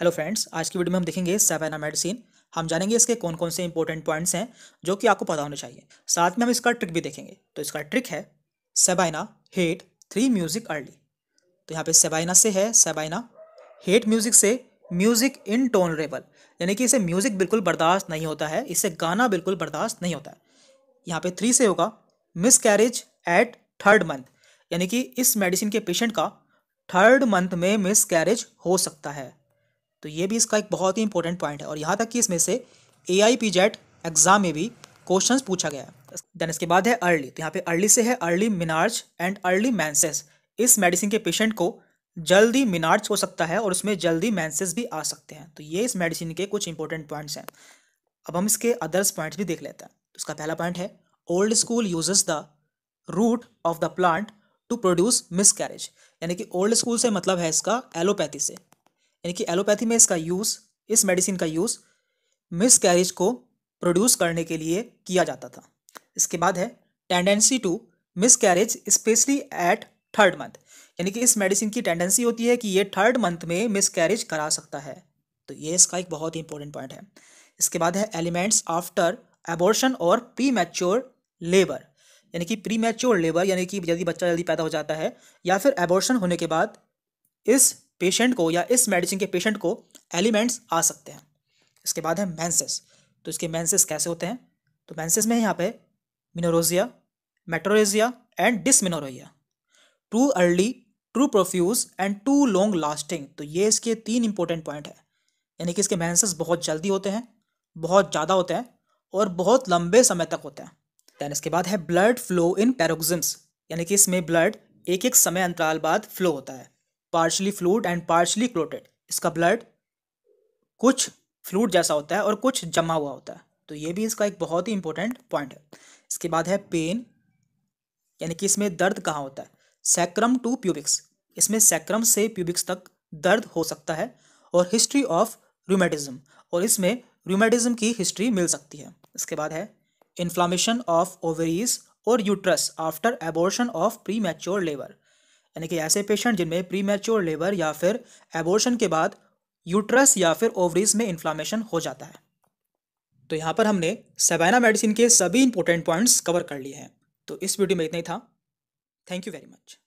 hello friends आज की video में हम देखेंगे सेवेना मेडिसिन हम जानेंगे इसके कौन कौन से इंपॉर्टेंट पॉइंट्स हैं जो कि आपको पता होने चाहिए साथ में हम इसका ट्रिक भी देखेंगे तो इसका ट्रिक है Sabina hate three music early तो यहाँ पे सेबाइना से है सेबाइना हेट म्यूजिक से म्यूजिक इन टोन रेबल यानी कि इसे म्यूजिक बिल्कुल बर्दाश्त नहीं होता है इसे गाना बिल्कुल बर्दाश्त नहीं होता है यहाँ पे थ्री से होगा miscarriage at third month यानी कि इस मेडिसिन के पेशेंट का थर्ड मंथ में मिस कैरेज हो सकता है तो ये भी इसका एक बहुत ही इंपॉर्टेंट पॉइंट है और यहाँ तक कि इसमें से A I P GET exam में भी क्वेश्चंस पूछा गया है देन इसके बाद है अर्ली तो यहाँ पे अर्ली से है early menarche and early menses इस मेडिसिन के पेशेंट को जल्दी मिनार्ज हो सकता है और उसमें जल्दी मैंसेस भी आ सकते हैं तो ये इस मेडिसिन के कुछ इंपॉर्टेंट पॉइंट्स हैं अब हम इसके अदर्स पॉइंट्स भी देख लेते हैं तो इसका पहला पॉइंट है old school uses the root of the plant to produce miscarriage यानी कि ओल्ड स्कूल से मतलब है इसका एलोपैथी से यानी कि एलोपैथी में इसका यूज़ इस मेडिसिन का यूज़ मिस कैरिज को प्रोड्यूस करने के लिए किया जाता था इसके बाद है tendency to miscarriage specially at third month यानी कि इस मेडिसिन की टेंडेंसी होती है कि ये थर्ड मंथ में मिस कैरेज करा सकता है तो ये इसका एक बहुत ही इंपॉर्टेंट पॉइंट है इसके बाद है एलिमेंट्स आफ्टर एबॉर्शन और प्री मैच्योर लेबर यानी कि प्री मैच्योर लेबर यानी कि यदि बच्चा जल्दी पैदा हो जाता है या फिर एबॉर्शन होने के बाद इस पेशेंट को या इस मेडिसिन के पेशेंट को एलिमेंट्स आ सकते हैं इसके बाद है मैंसेस तो इसके मैंसेस कैसे होते हैं तो मैंसेस में यहाँ पे menorrhagia metrorrhagia and dysmenorrhoea too early too profuse and too long lasting तो ये इसके तीन इंपॉर्टेंट पॉइंट है यानी कि इसके मैंसेस बहुत जल्दी होते हैं बहुत ज़्यादा होते हैं और बहुत लंबे समय तक होते हैं दैन इसके बाद है ब्लड फ्लो इन पैरोग्जिम्स यानी कि इसमें ब्लड एक एक समय अंतराल बाद फ्लो होता है partially fluid and partially clotted इसका ब्लड कुछ फ्लूड जैसा होता है और कुछ जमा हुआ होता है तो ये भी इसका एक बहुत ही इंपॉर्टेंट पॉइंट है इसके बाद है पेन यानी कि इसमें दर्द कहाँ होता है सैक्रम टू प्यूबिक्स इसमें सैक्रम से प्यूबिक्स तक दर्द हो सकता है और हिस्ट्री ऑफ रूमेटिज्म और इसमें रूमेटिज्म की हिस्ट्री मिल सकती है इसके बाद है इन्फ्लामेशन ऑफ ओवरीज और uterus after abortion of premature labour यानी कि ऐसे पेशेंट जिनमें प्री मैच्योर लेबर या फिर एबोर्शन के बाद यूट्रस या फिर ओवरीज में इन्फ्लामेशन हो जाता है तो यहाँ पर हमने सेबाइना मेडिसिन के सभी इंपॉर्टेंट पॉइंट्स कवर कर लिए हैं तो इस वीडियो में इतना ही था थैंक यू वेरी मच